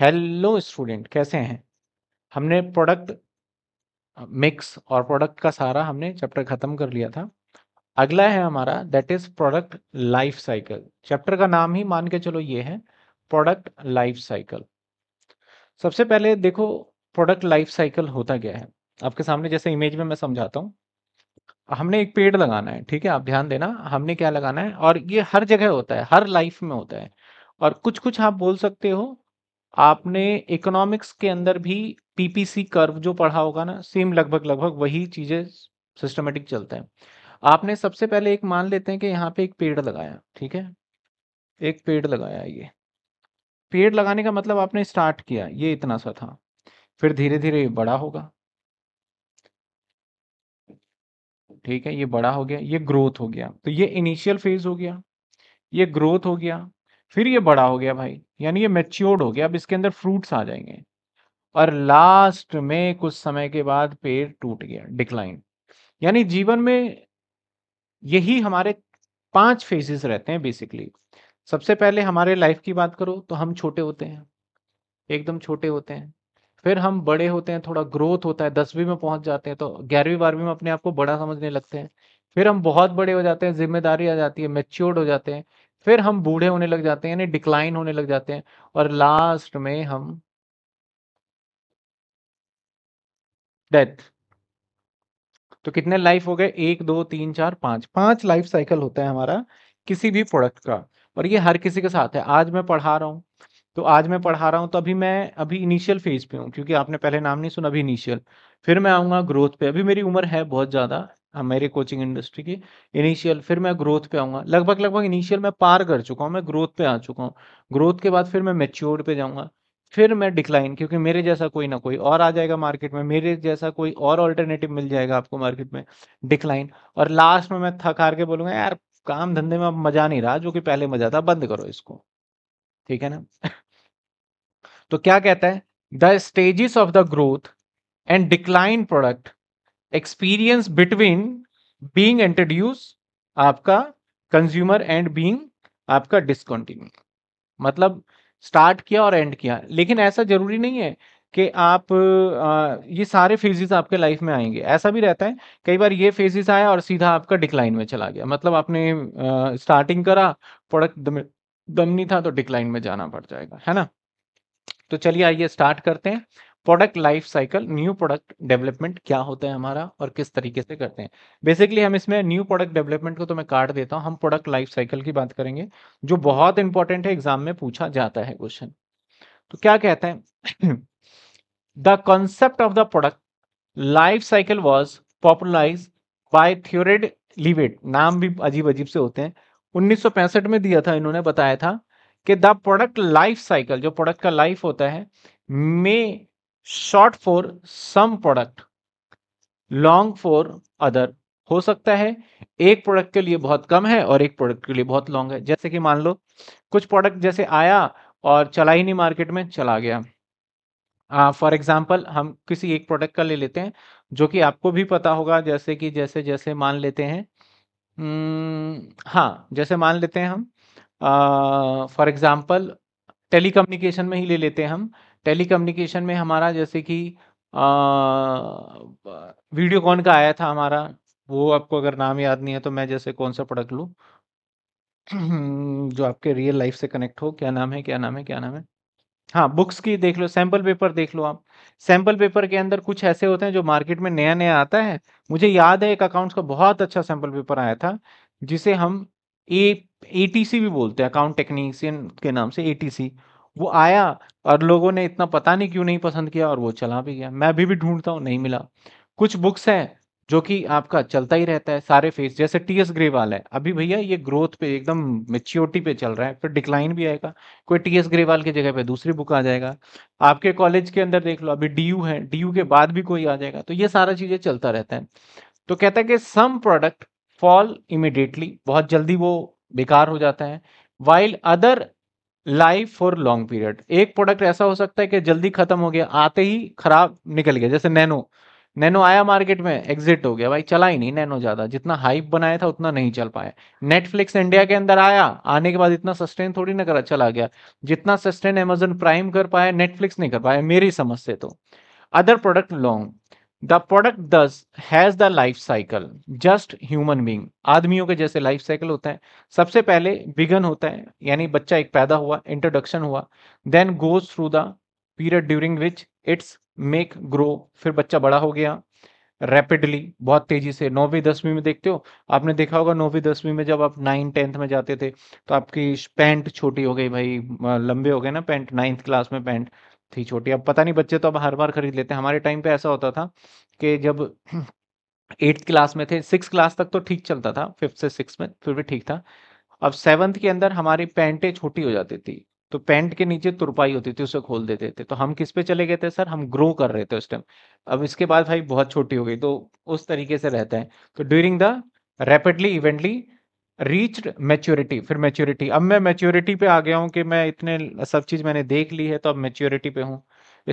Hello student कैसे हैं हमने प्रोडक्ट मिक्स और प्रोडक्ट का सारा हमने चैप्टर खत्म कर लिया था अगला है हमारा that is product life cycle chapter का नाम ही मान के चलो ये है प्रोडक्ट लाइफ साइकिल सबसे पहले देखो प्रोडक्ट लाइफ साइकिल होता क्या है आपके सामने जैसे इमेज में मैं समझाता हूँ हमने एक पेड़ लगाना है ठीक है आप ध्यान देना हमने क्या लगाना है और ये हर जगह होता है हर लाइफ में होता है और कुछ कुछ आप बोल सकते हो आपने इकोनॉमिक्स के अंदर भी पीपीसी कर्व जो पढ़ा होगा ना सेम लगभग लगभग वही चीज़ें सिस्टमेटिक चलते हैं आपने सबसे पहले एक मान लेते हैं कि यहाँ पे एक पेड़ लगाया ठीक है एक पेड़ लगाया ये पेड़ लगाने का मतलब आपने स्टार्ट किया ये इतना सा था फिर धीरे धीरे ये बड़ा होगा ठीक है ये बड़ा हो गया ये ग्रोथ हो गया तो ये इनिशियल फेज हो गया ये ग्रोथ हो गया फिर ये बड़ा हो गया भाई यानी ये मेच्योर्ड हो गया अब इसके अंदर फ्रूट्स आ जाएंगे और लास्ट में कुछ समय के बाद पेड़ टूट गया डिक्लाइन यानी जीवन में यही हमारे पांच फेजेस रहते हैं बेसिकली सबसे पहले हमारे लाइफ की बात करो तो हम छोटे होते हैं एकदम छोटे होते हैं फिर हम बड़े होते हैं थोड़ा ग्रोथ होता है दसवीं में पहुंच जाते हैं तो ग्यारहवीं बारहवीं में अपने आप को बड़ा समझने लगते हैं फिर हम बहुत बड़े हो जाते हैं जिम्मेदारी आ जाती है मेच्योर्ड हो जाते हैं फिर हम बूढ़े होने लग जाते हैं यानी डिक्लाइन होने लग जाते हैं और लास्ट में हम डेथ तो कितने लाइफ हो गए एक दो तीन चार पांच पांच लाइफ साइकिल होता है हमारा किसी भी प्रोडक्ट का और ये हर किसी के साथ है आज मैं पढ़ा रहा हूं तो आज मैं पढ़ा रहा हूं तो अभी मैं अभी इनिशियल फेज पे हूँ क्योंकि आपने पहले नाम नहीं सुना अभी इनिशियल फिर मैं आऊंगा ग्रोथ पे अभी मेरी उम्र है बहुत ज़्यादा मेरी कोचिंग इंडस्ट्री की इनिशियल फिर मैं ग्रोथ पे आऊंगा लगभग लगभग इनिशियल मैं पार कर चुका हूँ मैं ग्रोथ पे आ चुका हूँ ग्रोथ के बाद फिर मैं मेच्योर पे जाऊंगा फिर मैं डिक्लाइन क्योंकि मेरे जैसा कोई ना कोई और आ जाएगा मार्केट में मेरे जैसा कोई और ऑल्टरनेटिव मिल जाएगा आपको मार्केट में डिक्लाइन और लास्ट में मैं थक हार के बोलूंगा यार काम धंधे में अब मजा नहीं रहा जो कि पहले मजा था बंद करो इसको ठीक है ना तो क्या कहता है the stages of the growth and decline product experience between being introduce आपका कंज्यूमर एंड बीइंग आपका डिसकंटिन्यू मतलब स्टार्ट किया और एंड किया लेकिन ऐसा जरूरी नहीं है कि आप ये सारे फेजेस आपके लाइफ में आएंगे ऐसा भी रहता है कई बार ये फेजेस आया और सीधा आपका डिक्लाइन में चला गया मतलब आपने स्टार्टिंग करा प्रोडक्ट दम, दम नहीं था तो डिक्लाइन में जाना पड़ जाएगा है ना तो चलिए आइए स्टार्ट करते हैं product life cycle new product development क्या होता है हमारा और किस तरीके से करते हैं बेसिकली हम इसमें न्यू प्रोडक्ट डेवलपमेंट को तो मैं काट देता हूं हम प्रोडक्ट लाइफ साइकिल की बात करेंगे जो बहुत इंपॉर्टेंट है एग्जाम में पूछा जाता है क्वेश्चन तो क्या कहते हैं the concept of the product life cycle was popularize by Theodore Levitt नाम भी अजीब अजीब से होते हैं उन्नीस में दिया था इन्होंने बताया था कि द प्रोडक्ट लाइफ साइकिल जो प्रोडक्ट का लाइफ होता है may short for some product long for other हो सकता है एक प्रोडक्ट के लिए बहुत कम है और एक प्रोडक्ट के लिए बहुत लॉन्ग है जैसे कि मान लो कुछ प्रोडक्ट जैसे आया और चला ही नहीं मार्केट में चला गया फॉर uh, एग्जाम्पल हम किसी एक प्रोडक्ट का ले लेते हैं जो कि आपको भी पता होगा जैसे कि जैसे जैसे मान लेते हैं हम्म, हाँ जैसे मान लेते हैं हम फॉर एग्जाम्पल टेलीकम्युनिकेशन में ही ले लेते हैं हम टेलीकम्युनिकेशन में हमारा जैसे कि वीडियो कॉन का आया था हमारा वो आपको अगर नाम याद नहीं है तो मैं जैसे कौन सा प्रोडक्ट लूँ जो आपके रियल लाइफ से कनेक्ट हो क्या नाम है क्या नाम है क्या नाम है हाँ बुक्स की देख लो सैम्पल पेपर देख लो आप सैम्पल पेपर के अंदर कुछ ऐसे होते हैं जो मार्केट में नया नया आता है मुझे याद है एक अकाउंट्स का बहुत अच्छा सैम्पल पेपर आया था जिसे हम ए एटीसी भी बोलते हैं अकाउंट टेक्निशियन के नाम से एटीसी वो आया और लोगों ने इतना पता नहीं क्यों नहीं पसंद किया और वो चला भी गया मैं अभी भी ढूंढता हूँ नहीं मिला कुछ बुक्स हैं जो कि आपका चलता ही रहता है सारे फेस जैसे टी एस ग्रेवाल है अभी भैया ये ग्रोथ पे एकदम मेच्योरिटी पे चल रहा है फिर डिक्लाइन भी आएगा कोई टी एस ग्रेवाल की जगह पे दूसरी बुक आ जाएगा आपके कॉलेज के अंदर देख लो अभी डी यू है डी यू के बाद भी कोई आ जाएगा तो ये सारा चीज़ें चलता रहता है तो कहता है कि सम प्रोडक्ट फॉल इमिडिएटली बहुत जल्दी वो बेकार हो जाता है while other life for long period एक प्रोडक्ट ऐसा हो सकता है कि जल्दी खत्म हो गया आते ही खराब निकल गया जैसे नैनो नैनो आया मार्केट में एग्जिट हो गया भाई चला ही नहीं नैनो ज़्यादा जितना हाइप बनाया था उतना नहीं चल पाया नेटफ्लिक्स इंडिया के अंदर आया आने के बाद इतना सस्टेन थोड़ी ना करा चला गया जितना सस्टेन एमेजोन प्राइम कर पाया नेटफ्लिक्स नहीं कर पाया मेरी समझ से तो other product long the product thus has the life cycle just human being आदमियों के जैसे लाइफ साइकिल होता है सबसे पहले बिगन होता है यानी बच्चा एक पैदा हुआ इंट्रोडक्शन हुआ then goes through the period during which its make grow फिर बच्चा बड़ा हो गया रैपिडली बहुत तेजी से नौवीं दसवीं में देखते हो आपने देखा होगा नौवीं दसवीं में जब आप नाइन टेंथ में जाते थे तो आपकी पैंट छोटी हो गई भाई लंबे हो गए ना पैंट नाइन्थ क्लास में पैंट थी छोटी अब पता नहीं बच्चे तो अब हर बार खरीद लेते हैं हमारे टाइम पे ऐसा होता था कि जब एट्थ क्लास में थे सिक्स क्लास तक तो ठीक चलता था फिफ्थ से सिक्स में फिर भी ठीक था अब सेवन्थ के अंदर हमारी पैंटें छोटी हो जाती थी तो पैंट के नीचे तुरपाई होती थी उसे खोल देते थे तो हम किस पे चले गए थे सर हम ग्रो कर रहे थे उस टाइम अब इसके बाद भाई बहुत छोटी हो गई तो उस तरीके से रहता है तो during the rapidly eventually reached maturity फिर मैच्योरिटी अब मैं मैच्योरिटी पे आ गया हूँ कि मैं इतने सब चीज मैंने देख ली है तो अब मैच्योरिटी पे हूँ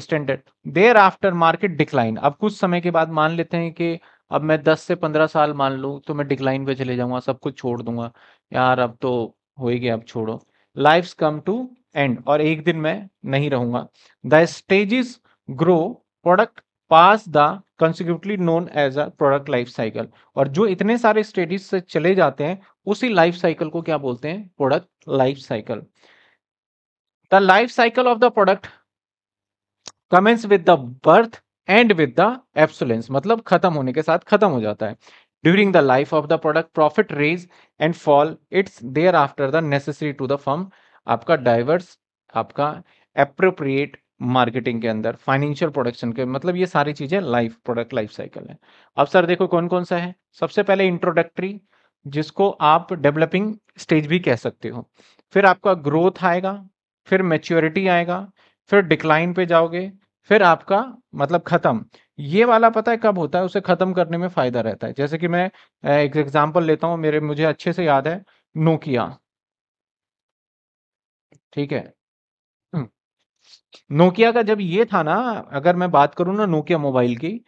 standard thereafter market decline अब कुछ समय के बाद मान लेते हैं कि अब मैं 10 से 15 साल मान लूँ तो मैं डिक्लाइन पे चले जाऊंगा सब कुछ छोड़ दूंगा यार अब तो हो ही गया अब छोड़ो लाइफ कम टू एंड और एक दिन मैं नहीं रहूंगा the stages grow product pass the consecutively known as a product life cycle और जो इतने सारे स्टेजेस से चले जाते हैं उसी लाइफ साइकिल को क्या बोलते हैं product life cycle the life cycle of the product commence with the birth and with the obsolescence मतलब खत्म होने के साथ खत्म हो जाता है during the life of the product profit rise and fall its thereafter the necessary to the firm आपका डाइवर्स आपका अप्रोप्रिएट मार्केटिंग के अंदर फाइनेंशियल प्रोडक्शन के मतलब ये सारी चीजें लाइफ प्रोडक्ट लाइफ साइकिल है अब सर देखो कौन कौन सा है सबसे पहले इंट्रोडक्टरी जिसको आप डेवलपिंग स्टेज भी कह सकते हो फिर आपका ग्रोथ आएगा फिर मेच्योरिटी आएगा फिर डिक्लाइन पे जाओगे फिर आपका मतलब ख़त्म ये वाला पता है कब होता है उसे ख़त्म करने में फ़ायदा रहता है जैसे कि मैं एक एग्जांपल लेता हूँ मेरे मुझे अच्छे से याद है नोकिया ठीक है नोकिया हम्म। का जब ये था ना अगर मैं बात करूं ना नोकिया मोबाइल की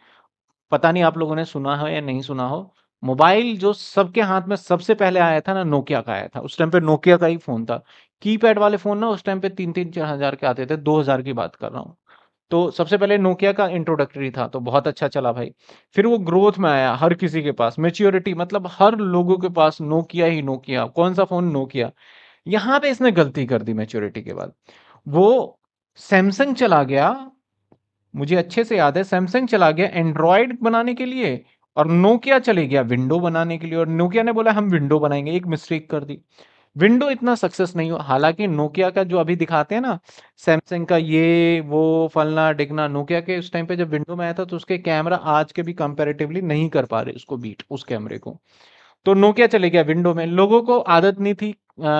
पता नहीं आप लोगों ने सुना हो या नहीं सुना हो मोबाइल जो सबके हाथ में सबसे पहले आया था ना नोकिया का आया था उस टाइम पे नोकिया का ही फोन था कीपैड वाले फोन ना उस टाइम पे तीन तीन चार हजार के आते थे दो हजार की बात कर रहा हूँ तो सबसे पहले नोकिया का इंट्रोडक्टरी था तो बहुत अच्छा चला भाई फिर वो ग्रोथ में आया हर किसी के पास मेच्योरिटी मतलब हर लोगों के पास नोकिया ही नोकिया कौन सा फोन नोकिया यहाँ पे इसने गलती कर दी मेच्योरिटी के बाद वो सैमसंग चला गया मुझे अच्छे से याद है सैमसंग चला गया एंड्रॉयड बनाने के लिए और नोकिया चले गया विंडो बनाने के लिए और नोकिया ने बोला हम विंडो बनाएंगे एक मिस्टेक कर दी विंडो इतना सक्सेस नहीं हुआ हालांकि नोकिया का जो अभी दिखाते हैं ना सैमसंग का ये वो फलना डिगना नोकिया के उस टाइम पे जब विंडो में आया था तो उसके कैमरा आज के भी कंपेरेटिवली नहीं कर पा रहे उसको बीट उस कैमरे को तो नोकिया चले गया विंडो में लोगों को आदत नहीं थी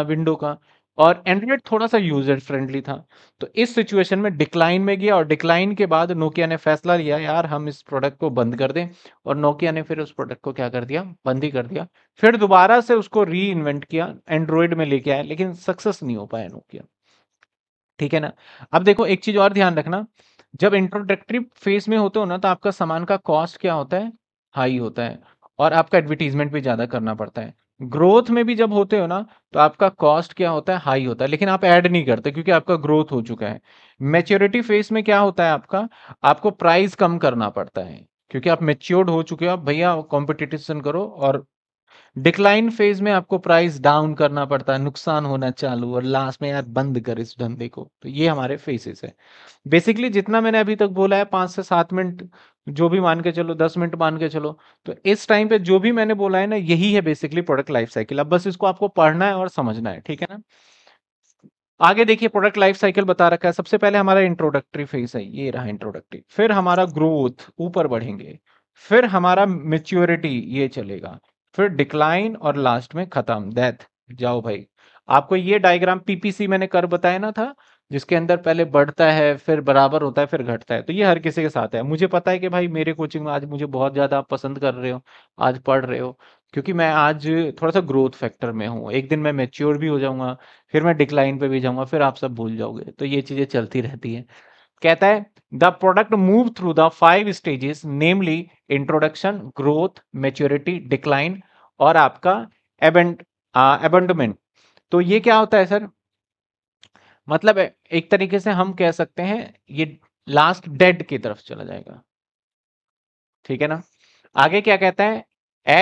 विंडो का और एंड्रॉयड थोड़ा सा यूजर फ्रेंडली था तो इस सिचुएशन में डिक्लाइन में गया और डिक्लाइन के बाद नोकिया ने फैसला लिया यार हम इस प्रोडक्ट को बंद कर दें और नोकिया ने फिर उस प्रोडक्ट को क्या कर दिया बंद ही कर दिया फिर दोबारा से उसको री इन्वेंट किया एंड्रॉयड में लेके आया लेकिन सक्सेस नहीं हो पाया नोकिया ठीक है ना अब देखो एक चीज और ध्यान रखना जब इंट्रोडक्टरी फेज में होते हो ना तो आपका सामान का कॉस्ट क्या होता है हाई होता है और आपका एडवर्टीजमेंट भी ज़्यादा करना पड़ता है ग्रोथ में भी जब होते हो ना तो आपका कॉस्ट क्या होता है हाई होता है लेकिन आप ऐड नहीं करते क्योंकि आपका ग्रोथ हो चुका है मेच्योरिटी फेज में क्या होता है आपका आपको प्राइस कम करना पड़ता है क्योंकि आप मेच्योर्ड हो चुके हो आप भैया कॉम्पिटिशन करो और डिक्लाइन फेज में आपको प्राइस डाउन करना पड़ता है नुकसान होना चालू और लास्ट में यार बंद कर इस धंधे को तो ये हमारे फेसेस है बेसिकली जितना मैंने अभी तक बोला है पांच से सात मिनट जो भी मान के चलो दस मिनट मान के चलो तो इस टाइम पे जो भी मैंने बोला है ना यही है बेसिकली प्रोडक्ट लाइफ साइकिल अब बस इसको आपको पढ़ना है और समझना है ठीक है ना आगे देखिए प्रोडक्ट लाइफ साइकिल बता रखा है सबसे पहले हमारा इंट्रोडक्टरी फेज है ये रहा इंट्रोडक्टरी फिर हमारा ग्रोथ ऊपर बढ़ेंगे फिर हमारा मेच्योरिटी ये चलेगा फिर डिक्लाइन और लास्ट में खत्म डेथ जाओ भाई आपको ये डायग्राम पीपीसी मैंने कर बताया ना था जिसके अंदर पहले बढ़ता है फिर बराबर होता है फिर घटता है तो ये हर किसी के साथ है मुझे पता है कि भाई मेरे कोचिंग में आज मुझे बहुत ज़्यादा आप पसंद कर रहे हो आज पढ़ रहे हो क्योंकि मैं आज थोड़ा सा ग्रोथ फैक्टर में हूँ एक दिन मैं मेच्योर भी हो जाऊंगा फिर मैं डिक्लाइन पे भी जाऊंगा फिर आप सब भूल जाओगे तो ये चीज़ें चलती रहती है कहता है the product move through the five stages namely introduction growth maturity decline और आपका एबेंडमेंट तो ये क्या होता है सर मतलब एक तरीके से हम कह सकते हैं ये लास्ट डेड की तरफ चला जाएगा ठीक है ना आगे क्या कहता है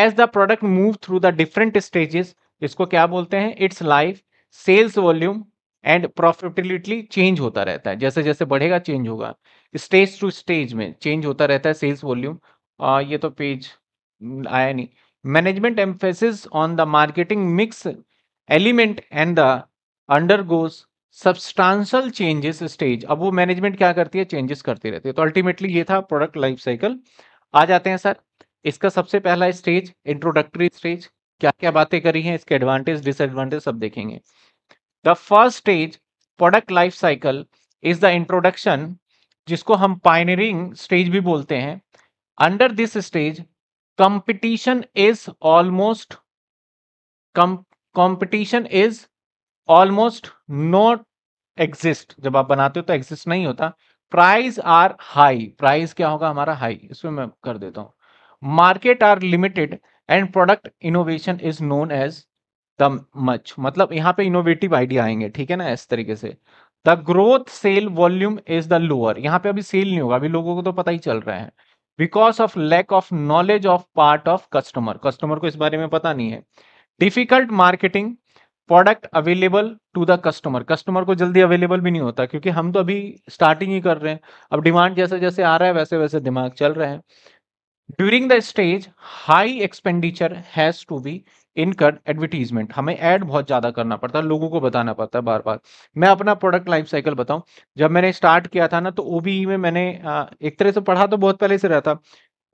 as the product move through the different stages इसको क्या बोलते हैं its life sales volume and profitability change होता रहता है जैसे जैसे बढ़ेगा चेंज होगा स्टेज टू स्टेज में चेंज होता रहता है सेल्स वॉल्यूम ये तो पेज आया नहीं management emphasis on the marketing mix element and the under goes substantial changes stage अब वो मैनेजमेंट क्या करती है चेंजेस करती रहती है तो अल्टीमेटली ये था प्रोडक्ट लाइफ साइकिल आ जाते हैं सर इसका सबसे पहला स्टेज इंट्रोडक्टरी स्टेज क्या क्या बातें करी हैं इसके एडवांटेज डिसएडवांटेज सब देखेंगे the first stage product life cycle is the introduction जिसको हम पाइनरिंग स्टेज भी बोलते हैं under this stage competition is almost competition is almost not exist जब आप बनाते हो तो एग्जिस्ट नहीं होता प्राइस आर हाई प्राइस क्या होगा हमारा हाई इसमें मैं कर देता हूं market are limited and product innovation is known as the much मतलब यहाँ पे इनोवेटिव आइडिया आएंगे ठीक है ना इस तरीके से the growth sale volume is the lower यहाँ पे अभी सेल नहीं होगा अभी लोगों को तो पता ही चल रहा है because of lack of knowledge of part of customer customer को इस बारे में पता नहीं है difficult marketing product available to the customer customer को जल्दी अवेलेबल भी नहीं होता क्योंकि हम तो अभी स्टार्टिंग ही कर रहे हैं अब डिमांड जैसे जैसे आ रहा है वैसे वैसे दिमाग चल रहे हैं during the stage high expenditure has to be incur advertisement हमें एड बहुत ज़्यादा करना पड़ता है लोगों को बताना पड़ता है बार बार मैं अपना प्रोडक्ट लाइफ साइकिल बताऊं जब मैंने स्टार्ट किया था ना तो ओबीई में मैंने एक तरह से पढ़ा तो बहुत पहले से रहा था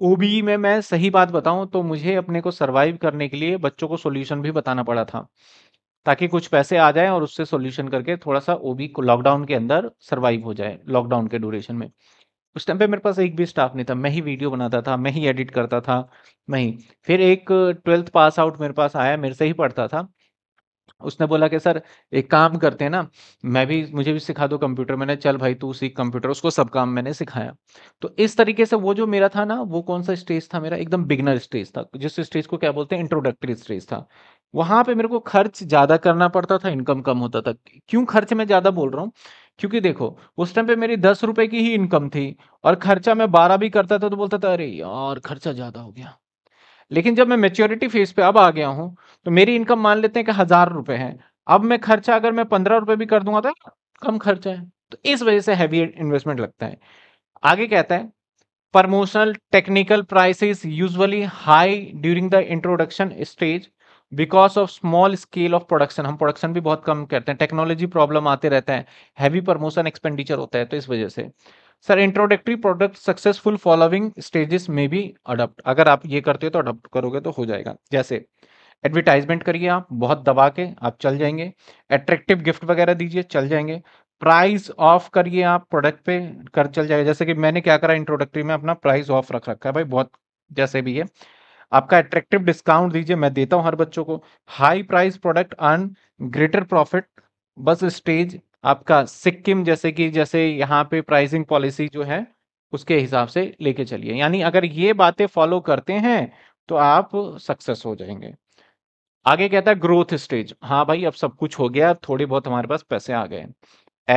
ओ में मैं सही बात बताऊं तो मुझे अपने को सर्वाइव करने के लिए बच्चों को सोल्यूशन भी बताना पड़ा था ताकि कुछ पैसे आ जाएं और उससे सॉल्यूशन करके थोड़ा सा वो भी लॉकडाउन के अंदर सर्वाइव हो जाए लॉकडाउन के ड्यूरेशन में उस टाइम पे मेरे पास एक भी स्टाफ नहीं था मैं ही वीडियो बनाता था मैं ही एडिट करता था मैं ही फिर एक ट्वेल्थ पास आउट मेरे पास आया मेरे से ही पढ़ता था उसने बोला कि सर एक काम करते हैं ना मैं भी मुझे भी सिखा दो कंप्यूटर मैंने चल भाई तू सीख कंप्यूटर उसको सब काम मैंने सिखाया तो इस तरीके से वो जो मेरा था ना वो कौन सा स्टेज था मेरा एकदम बिगनर स्टेज था जिस स्टेज को क्या बोलते हैं इंट्रोडक्टरी स्टेज था वहां पे मेरे को खर्च ज्यादा करना पड़ता था इनकम कम होता था क्यों खर्च मैं ज्यादा बोल रहा हूँ क्योंकि देखो उस टाइम पे मेरी दस रुपए की ही इनकम थी और खर्चा मैं बारह भी करता था तो बोलता था अरे यार खर्चा ज्यादा हो गया लेकिन जब मैं मेच्योरिटी फेज पे अब आ गया हूँ तो मेरी इनकम मान लेते हैं कि हजार रुपए है अब मैं खर्चा अगर मैं पंद्रह रुपए भी कर दूंगा तो कम खर्चा है तो इस वजह से हैवी इन्वेस्टमेंट लगता है आगे कहता है promotional technical prices usually high during the introduction stage because of small scale of production हम प्रोडक्शन भी बहुत कम करते हैं टेक्नोलॉजी प्रॉब्लम आते रहते हैं हैवी प्रमोशन एक्सपेंडिचर होता है तो इस वजह से sir introductory product successful following stages में भी अडोप्ट अगर आप ये करते हो तो अडोप्ट करोगे तो हो जाएगा जैसे एडवर्टाइजमेंट करिए आप बहुत दबा के आप चल जाएंगे एट्रेक्टिव गिफ्ट वगैरह दीजिए चल जाएंगे प्राइस ऑफ करिए आप प्रोडक्ट पे कर चल जाएगा जैसे कि मैंने क्या करा इंट्रोडक्टरी में अपना प्राइस ऑफ रख रखा है भाई बहुत जैसे भी है आपका अट्रैक्टिव डिस्काउंट दीजिए मैं देता हूँ हर बच्चों को high price product earn greater profit बस स्टेज आपका सिक्किम जैसे कि जैसे यहाँ पे प्राइसिंग पॉलिसी जो है उसके हिसाब से लेके चलिए यानी अगर ये बातें फॉलो करते हैं तो आप सक्सेस हो जाएंगे आगे कहता है ग्रोथ स्टेज हाँ भाई अब सब कुछ हो गया थोड़े बहुत हमारे पास पैसे आ गए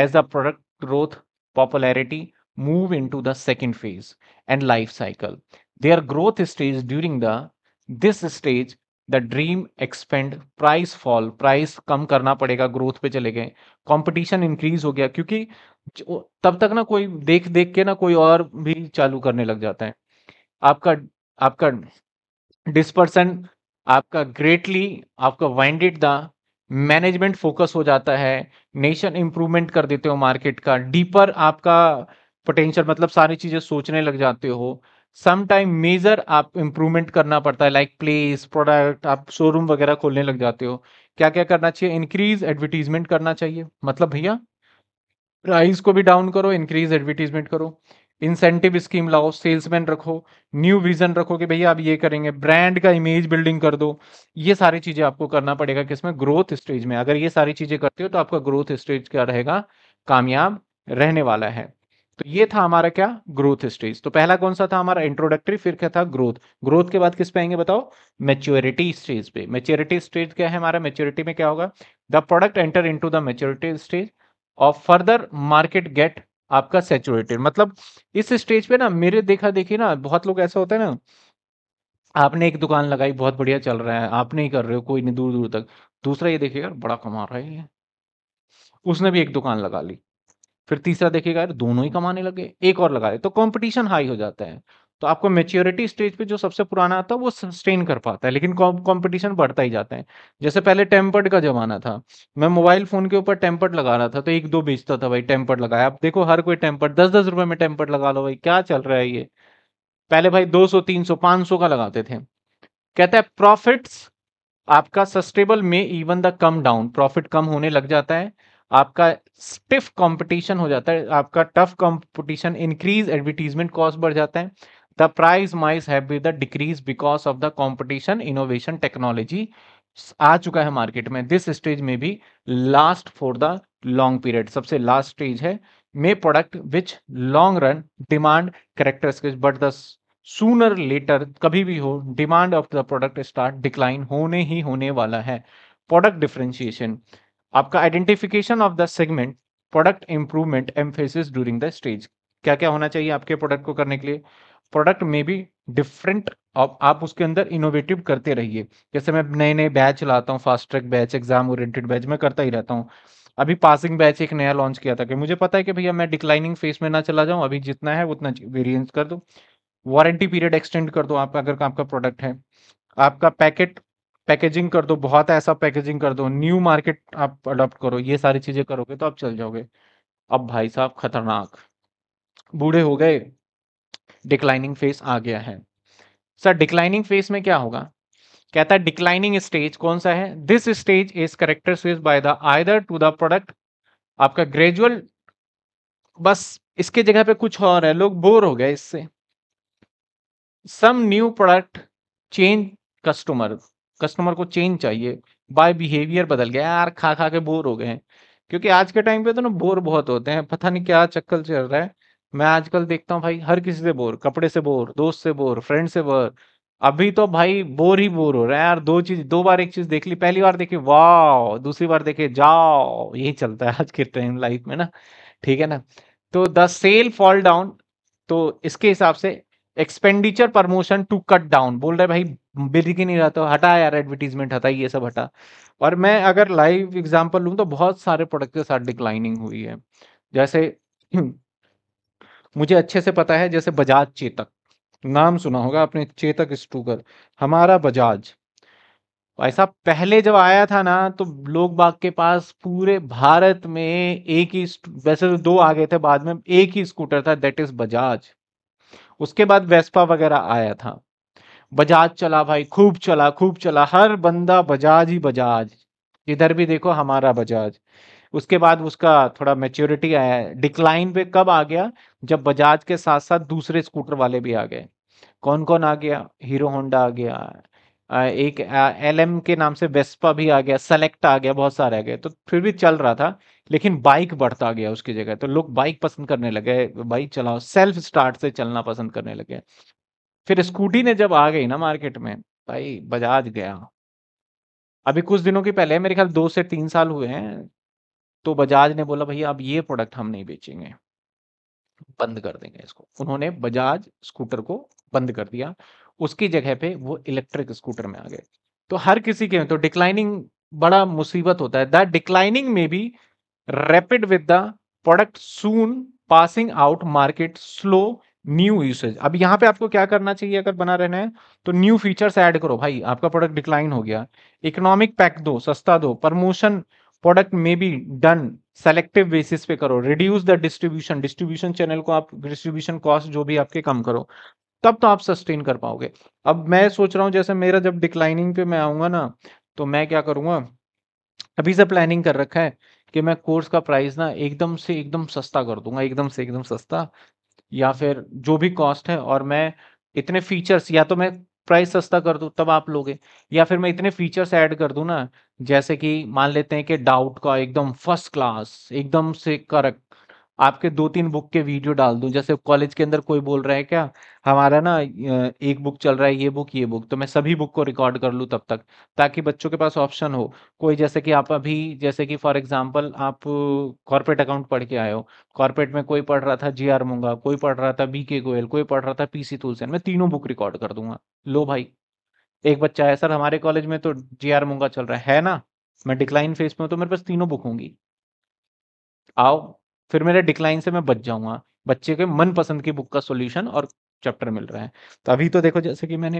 as a product growth popularity move into the second phase and life cycle. Their growth stage during the this stage the dream expand price fall price कम करना पड़ेगा growth पे चले गए competition increase हो गया क्योंकि तब तक ना कोई देख देख के ना कोई और भी चालू करने लग जाता है आपका आपका डिस्पर्सन आपका ग्रेटली आपका वाइंडेड द मैनेजमेंट फोकस हो जाता है नेशन इंप्रूवमेंट कर देते हो मार्केट का डीपर आपका पोटेंशियल मतलब सारी चीजें सोचने लग जाते हो समटाइम मेजर आप इम्प्रूवमेंट करना पड़ता है लाइक प्लेस प्रोडक्ट आप शोरूम वगैरह खोलने लग जाते हो क्या क्या करना चाहिए इंक्रीज एडवर्टीजमेंट करना चाहिए मतलब भैया प्राइस को भी डाउन करो इंक्रीज एडवर्टीजमेंट करो इंसेंटिव स्कीम लाओ सेल्समैन रखो न्यू विजन रखो कि भैया आप ये करेंगे ब्रांड का इमेज बिल्डिंग कर दो ये सारी चीजें आपको करना पड़ेगा किसमें ग्रोथ स्टेज में अगर ये सारी चीजें करते हो तो आपका ग्रोथ स्टेज क्या रहेगा कामयाब रहने वाला है तो ये था हमारा क्या ग्रोथ स्टेज तो पहला कौन सा था हमारा इंट्रोडक्टरी फिर क्या था ग्रोथ ग्रोथ के बाद किस पे आएंगे बताओ मेच्योरिटी स्टेज पे मेच्योरिटी स्टेज क्या है हमारा मेच्योरिटी में क्या होगा the product enter to the maturity stage और फर्दर मार्केट गेट आपका सेचुरेटेड मतलब इस स्टेज पे ना मेरे देखा देखी ना बहुत लोग ऐसा होता है ना आपने एक दुकान लगाई बहुत बढ़िया चल रहा है आप नहीं कर रहे हो कोई नहीं दूर दूर तक दूसरा ये देखिएगा बड़ा कमा रहा है उसने भी एक दुकान लगा ली फिर तीसरा देखेगा यार दोनों ही कमाने लगे एक और लगा दे तो कंपटीशन हाई हो जाता है तो आपको मेच्योरिटी स्टेज पे जो सबसे पुराना आता है वो सस्टेन कर पाता है लेकिन कंपटीशन बढ़ता ही जाता है जैसे पहले टेम्पर्ड का जमाना था मैं मोबाइल फोन के ऊपर टेम्पर्ड लगा रहा था तो एक दो बेचता था भाई टेम्पर्ड लगाया आप देखो हर कोई टेम्पर्ड दस दस रुपए में टेम्पर्ड लगा लो भाई क्या चल रहा है ये पहले भाई दो सौ तीन सौ पांच सौ का लगाते थे कहता है प्रॉफिट्स आपका सस्टेबल में even the come down profit कम होने लग जाता है आपका स्टिफ कंपटीशन हो जाता है आपका tough competition increase advertisement cost बढ़ जाता है द प्राइस माइस है decrease because of the competition innovation technology आ चुका है मार्केट में दिस स्टेज में भी last for the long period सबसे लास्ट स्टेज है may product which long run demand characters but the sooner later कभी भी हो demand of the product start decline होने ही होने वाला है प्रोडक्ट डिफ्रेंशिएशन आपका identification of the segment product improvement emphasis during the stage क्या क्या होना चाहिए आपके प्रोडक्ट को करने के लिए प्रोडक्ट में भी डिफरेंट आप उसके अंदर इनोवेटिव करते रहिए जैसे मैं नए नए बैच लाता हूँ fast track batch exam oriented batch मैं करता ही रहता हूँ अभी पासिंग बैच एक नया लॉन्च किया था कि मुझे पता है कि भैया मैं डिक्लाइनिंग फेस में ना चला जाऊँ अभी जितना है उतना वेरियंस कर दो वारंटी पीरियड एक्सटेंड कर दो आप अगर आपका प्रोडक्ट है आपका पैकेट पैकेजिंग कर दो बहुत ऐसा पैकेजिंग कर दो न्यू मार्केट आप अडोप्ट करो ये सारी चीजें करोगे तो आप चल जाओगे अब भाई साहब खतरनाक बूढ़े हो गए डिक्लाइनिंग फेस आ गया है सर डिक्लाइनिंग फेस में क्या होगा कहता है डिक्लाइनिंग स्टेज कौन सा है this stage is characterized by the either to the product आपका ग्रेजुअल बस इसके जगह पे कुछ और है लोग बोर हो गए इससे some new product change customer customer को चेंज चाहिए बाय बिहेवियर बदल गया यार खा खा के बोर हो गए हैं क्योंकि आज के टाइम पे तो ना बोर बहुत होते हैं पता नहीं क्या चक्कर चल रहा है मैं आजकल देखता हूँ भाई हर किसी से बोर कपड़े से बोर दोस्त से बोर फ्रेंड से बोर अभी तो भाई बोर ही बोर हो रहा है यार दो चीज दो बार एक चीज देख ली पहली बार देखी वाह दूसरी बार देखे जाओ यही चलता है आज के टाइम लाइफ में ना ठीक है ना तो द सेल फॉल डाउन तो इसके हिसाब से expenditure promotion to cut down बोल रहे भाई बिल ही नहीं रहता तो हटा यार एडवर्टीजमेंट हटा ये सब हटा और मैं अगर लाइव एग्जांपल लूँ तो बहुत सारे प्रोडक्ट के साथ डिक्लाइनिंग हुई है जैसे मुझे अच्छे से पता है जैसे बजाज चेतक नाम सुना होगा आपने चेतक स्टूकर हमारा बजाज ऐसा पहले जब आया था ना तो लोग बाग के पास पूरे भारत में एक ही वैसे तो दो आ गए थे बाद में एक ही स्कूटर था दैट इज बजाज उसके बाद वेस्पा वगैरह आया था बजाज चला भाई खूब चला खूब चला हर बंदा बजाज ही बजाज इधर भी देखो हमारा बजाज उसके बाद उसका थोड़ा मेच्योरिटी आया डिक्लाइन पे कब आ गया जब बजाज के साथ साथ दूसरे स्कूटर वाले भी आ गए कौन कौन आ गया हीरो होंडा आ गया एक एल एम के नाम से वेस्पा भी आ गया सेलेक्ट आ गया बहुत सारे आ गए तो फिर भी चल रहा था लेकिन बाइक बढ़ता गया उसकी जगह तो लोग बाइक पसंद करने लगे बाइक चलाओ सेल्फ स्टार्ट से चलना पसंद करने लगे फिर स्कूटी ने जब आ गई ना मार्केट में भाई बजाज गया अभी कुछ दिनों के पहले मेरे ख्याल दो से तीन साल हुए हैं तो बजाज ने बोला भैया अब ये प्रोडक्ट हम नहीं बेचेंगे बंद कर देंगे इसको उन्होंने बजाज स्कूटर को बंद कर दिया उसकी जगह पे वो इलेक्ट्रिक स्कूटर में आ गए तो हर किसी के तो डिक्लाइनिंग बड़ा मुसीबत होता है दैट डिक्लाइनिंग में भी rapid with the product soon passing out market slow new usage अब यहाँ पे आपको क्या करना चाहिए अगर बना रहना है तो न्यू फीचर्स ऐड करो भाई आपका प्रोडक्ट डिक्लाइन हो गया इकोनॉमिक पैक दो सस्ता दो promotion product may be done selective basis पे करो reduce the distribution distribution channel को आप डिस्ट्रीब्यूशन कॉस्ट जो भी आपके कम करो तब तो आप सस्टेन कर पाओगे अब मैं सोच रहा हूँ जैसे मेरा जब डिक्लाइनिंग पे मैं आऊंगा ना तो मैं क्या करूंगा अभी से प्लानिंग कर रखा है कि मैं कोर्स का प्राइस ना एकदम से एकदम सस्ता कर दूंगा एकदम से एकदम सस्ता या फिर जो भी कॉस्ट है और मैं इतने फीचर्स या तो मैं प्राइस सस्ता कर दूँ तब आप लोगे या फिर मैं इतने फीचर्स ऐड कर दूँ ना जैसे कि मान लेते हैं कि डाउट का एकदम फर्स्ट क्लास एकदम से करेक्ट आपके दो तीन बुक के वीडियो डाल दूं जैसे कॉलेज के अंदर कोई बोल रहा है क्या हमारा ना एक बुक चल रहा है ये बुक ये बुक तो मैं सभी बुक को रिकॉर्ड कर लूं तब तक ताकि बच्चों के पास ऑप्शन हो कोई जैसे कि आप अभी जैसे कि फॉर एग्जाम्पल आप कॉर्पोरेट अकाउंट पढ़ के आए हो कॉर्पोरेट में कोई पढ़ रहा था जी आर मुंगा कोई पढ़ रहा था बी गोयल कोई पढ़ रहा था पी सी तुलसेन मैं तीनों बुक रिकॉर्ड कर दूंगा लो भाई एक बच्चा है सर हमारे कॉलेज में तो जी आर मुंगा चल रहा है, ना मैं डिक्लाइन फेस में हूँ तो मेरे पास तीनों बुक होंगी आओ फिर मेरे डिक्लाइन से मैं बच जाऊंगा बच्चे के मन पसंद की बुक का सोल्यूशन और चैप्टर मिल रहा है तो अभी तो देखो जैसे कि मैंने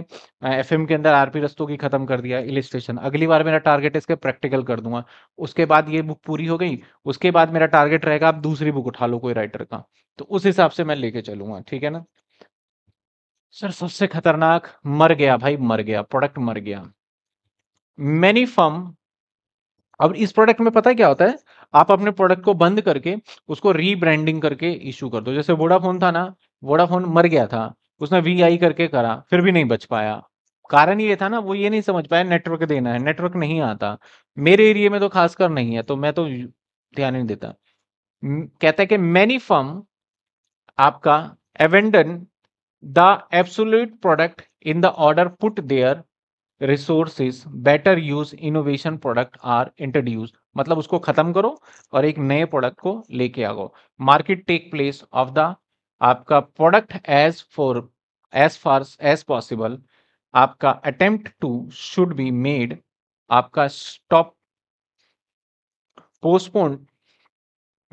एफ के अंदर आरपी रस्तों की खत्म कर दिया इलिस्ट्रेशन अगली बार मेरा टारगेट इसके प्रैक्टिकल कर दूंगा उसके बाद ये बुक पूरी हो गई उसके बाद मेरा टारगेट रहेगा आप दूसरी बुक उठा लो कोई राइटर का तो उस हिसाब से मैं लेके चलूंगा ठीक है ना सर सबसे खतरनाक मर गया भाई मर गया प्रोडक्ट मर गया मैनी फर्म अब इस प्रोडक्ट में पता है क्या होता है आप अपने प्रोडक्ट को बंद करके उसको रीब्रांडिंग करके इशू कर दो जैसे वोडाफोन था ना वोडाफोन मर गया था उसने वी आई करके करा फिर भी नहीं बच पाया कारण ये था ना वो ये नहीं समझ पाया नेटवर्क देना है नेटवर्क नहीं आता मेरे एरिया में तो खासकर नहीं है तो मैं तो ध्यान नहीं देता कहता है कि मैनी फर्म आपका abandon the absolute product in the order put their resources better use innovation product are introduce मतलब उसको खत्म करो और एक नए प्रोडक्ट को लेके आओ market take place of the आपका product as far as far as possible आपका attempt to should be made आपका stop postpone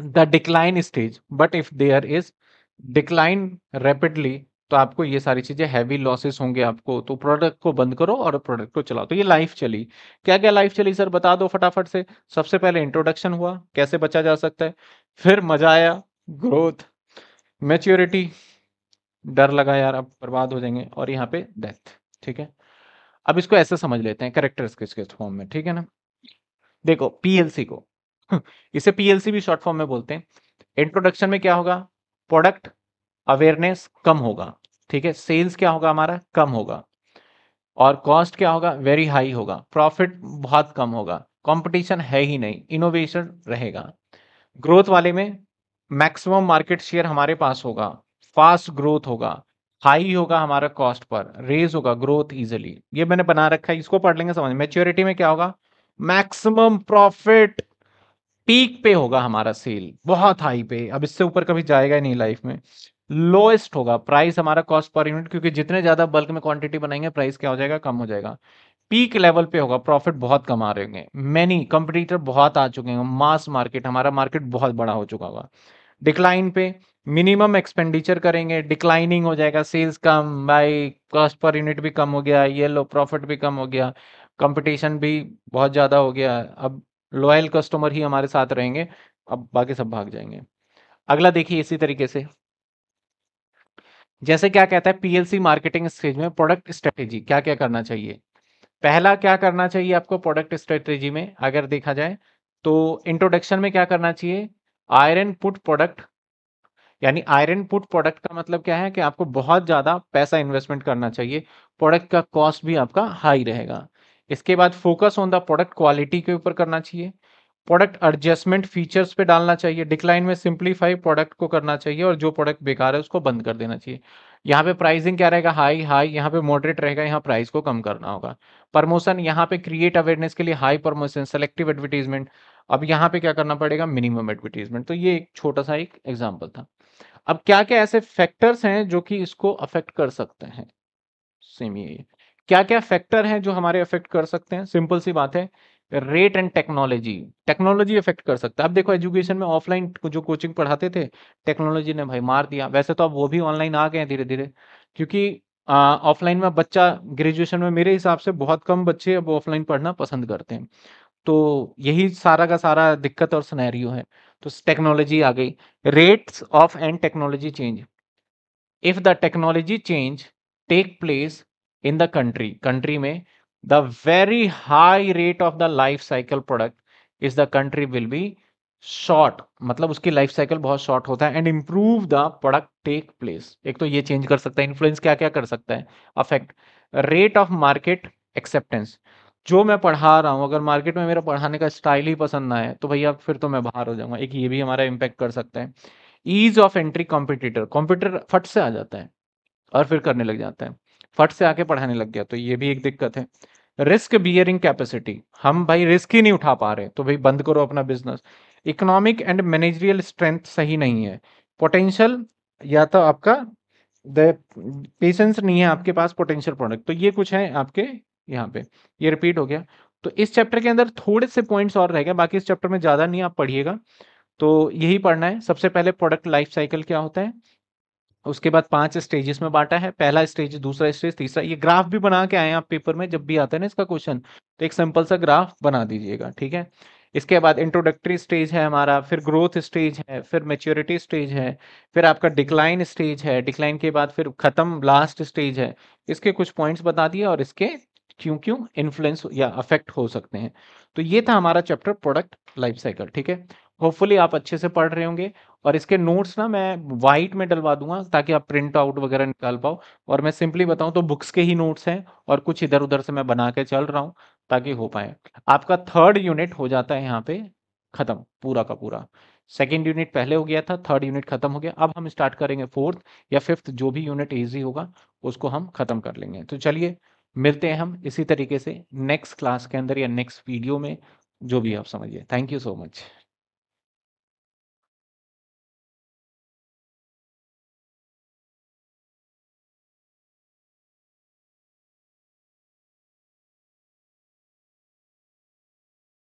the decline stage but if there is decline rapidly तो आपको ये सारी चीज़ें हैवी लॉसेस होंगे आपको तो प्रोडक्ट को बंद करो और प्रोडक्ट को चलाओ तो ये लाइफ चली क्या क्या लाइफ चली सर बता दो फटाफट से सबसे पहले इंट्रोडक्शन हुआ कैसे बचा जा सकता है फिर मजा आया ग्रोथ मेच्योरिटी डर लगा यार अब बर्बाद हो जाएंगे और यहाँ पे डेथ ठीक है अब इसको ऐसे समझ लेते हैं करेक्टर्स के फॉर्म में ठीक है ना देखो पीएलसी को इसे पीएलसी भी शॉर्ट फॉर्म में बोलते हैं इंट्रोडक्शन में क्या होगा प्रोडक्ट अवेयरनेस कम होगा ठीक है सेल्स क्या होगा हमारा कम होगा और कॉस्ट क्या होगा वेरी हाई होगा प्रॉफिट बहुत कम होगा कंपटीशन है ही नहीं इनोवेशन रहेगा ग्रोथ वाले में मैक्सिमम मार्केट शेयर हमारे पास होगा फास्ट ग्रोथ होगा हाई होगा हमारा कॉस्ट पर रेज होगा ग्रोथ इजिली ये मैंने बना रखा है इसको पढ़ लेंगे समझ मेच्योरिटी में क्या होगा मैक्सिमम प्रॉफिट पीक पे होगा हमारा सेल बहुत हाई पे अब इससे ऊपर कभी जाएगा ही नहीं लाइफ में लोएस्ट होगा प्राइस हमारा कॉस्ट पर यूनिट क्योंकि जितने ज़्यादा बल्क में क्वांटिटी बनाएंगे प्राइस क्या हो जाएगा कम हो जाएगा पीक लेवल पे होगा प्रॉफिट बहुत कमा रहे होंगे मैनी कंपटीटर बहुत आ चुके हैं मास मार्केट हमारा मार्केट बहुत बड़ा हो चुका होगा डिक्लाइन पे मिनिमम एक्सपेंडिचर करेंगे डिक्लाइनिंग हो जाएगा सेल्स कम बाई कॉस्ट पर यूनिट भी कम हो गया ये लो प्रॉफिट भी कम हो गया कंपटीशन भी बहुत ज़्यादा हो गया अब लॉयल कस्टमर ही हमारे साथ रहेंगे अब बाकी सब भाग जाएंगे अगला देखिए इसी तरीके से जैसे क्या कहता है पीएलसी मार्केटिंग स्टेज में प्रोडक्ट स्ट्रेटेजी क्या क्या करना चाहिए पहला क्या करना चाहिए आपको प्रोडक्ट स्ट्रेटेजी में अगर देखा जाए तो इंट्रोडक्शन में क्या करना चाहिए आयरन पुट प्रोडक्ट यानी आयरन पुट प्रोडक्ट का मतलब क्या है कि आपको बहुत ज़्यादा पैसा इन्वेस्टमेंट करना चाहिए प्रोडक्ट का कॉस्ट भी आपका हाई रहेगा इसके बाद focus on the product quality के ऊपर करना चाहिए प्रोडक्ट एडजस्टमेंट फीचर्स पे डालना चाहिए डिक्लाइन में सिंप्लीफाई प्रोडक्ट को करना चाहिए और जो प्रोडक्ट बेकार है उसको बंद कर देना चाहिए यहाँ पे प्राइसिंग क्या रहेगा हाई हाई यहाँ पे मॉडरेट रहेगा यहाँ प्राइस को कम करना होगा प्रमोशन यहाँ पे क्रिएट अवेयरनेस के लिए हाई प्रमोशन सेलेक्टिव एडवर्टीजमेंट अब यहाँ पे क्या करना पड़ेगा मिनिमम एडवर्टीजमेंट तो ये एक छोटा सा एक एग्जाम्पल था अब क्या क्या ऐसे फैक्टर्स हैं जो कि इसको अफेक्ट कर सकते हैं सेम ये क्या क्या फैक्टर हैं जो हमारे अफेक्ट कर सकते हैं सिंपल सी बात है rate and technology technology effect कर सकता है अब देखो एजुकेशन में ऑफलाइन जो कोचिंग पढ़ाते थे टेक्नोलॉजी ने भाई मार दिया वैसे तो अब वो भी ऑनलाइन आ गए धीरे धीरे क्योंकि ऑफलाइन में बच्चा ग्रेजुएशन में मेरे हिसाब से बहुत कम बच्चे अब ऑफलाइन पढ़ना पसंद करते हैं तो यही सारा का सारा दिक्कत और सुनहरियो है तो टेक्नोलॉजी आ गई rates of and technology change if the technology change take place in the country country में the very high rate of the life cycle product is the country will be short मतलब उसकी life cycle बहुत short होता है and improve the product take place एक तो ये change कर सकता है influence क्या क्या कर सकता है affect rate of market acceptance जो मैं पढ़ा रहा हूँ अगर मार्केट में मेरा पढ़ाने का स्टाइल ही पसंद ना है तो भैया फिर तो मैं बाहर हो जाऊंगा एक ये भी हमारा इम्पैक्ट कर सकता है ease of entry competitor competitor फट से आ जाता है और फिर करने लग जाता है फट से आके पढ़ाने लग गया तो ये भी एक दिक्कत है रिस्क बियरिंग कैपेसिटी हम भाई रिस्क ही नहीं उठा पा रहे तो भाई बंद करो अपना business economic and managerial strength सही नहीं है पोटेंशियल या तो आपका पेशेंस नहीं है आपके पास पोटेंशियल प्रोडक्ट तो ये कुछ है आपके यहाँ पे ये रिपीट हो गया तो इस चैप्टर के अंदर थोड़े से पॉइंट्स और रह गए बाकी इस चैप्टर में ज़्यादा नहीं आप पढ़िएगा तो यही पढ़ना है सबसे पहले प्रोडक्ट लाइफ साइकिल क्या होता है उसके बाद पांच स्टेजेस में बांटा है पहला स्टेज दूसरा स्टेज तीसरा ये ग्राफ भी बना के आए हैं आप पेपर में जब भी आता है ना इसका क्वेश्चन तो एक सिंपल सा ग्राफ बना दीजिएगा ठीक है इसके बाद इंट्रोडक्टरी स्टेज है हमारा फिर ग्रोथ स्टेज है फिर मेच्योरिटी स्टेज है फिर आपका डिक्लाइन स्टेज है डिक्लाइन के बाद फिर खत्म लास्ट स्टेज है इसके कुछ पॉइंट्स बता दिए और इसके क्यों क्यों इन्फ्लुएंस या अफेक्ट हो सकते हैं तो ये था हमारा चैप्टर प्रोडक्ट लाइफ साइकिल ठीक है होपफुली आप अच्छे से पढ़ रहे होंगे और इसके नोट्स ना मैं वाइट में डलवा दूंगा ताकि आप प्रिंट आउट वगैरह निकाल पाओ और मैं सिंपली बताऊं तो बुक्स के ही नोट्स हैं और कुछ इधर उधर से मैं बना के चल रहा हूं ताकि हो पाए आपका थर्ड यूनिट हो जाता है यहाँ पे खत्म पूरा का पूरा सेकेंड यूनिट पहले हो गया था थर्ड यूनिट खत्म हो गया अब हम स्टार्ट करेंगे फोर्थ या फिफ्थ जो भी यूनिट ईजी होगा उसको हम खत्म कर लेंगे तो चलिए मिलते हैं हम इसी तरीके से नेक्स्ट क्लास के अंदर या नेक्स्ट वीडियो में जो भी आप समझिए थैंक यू सो मच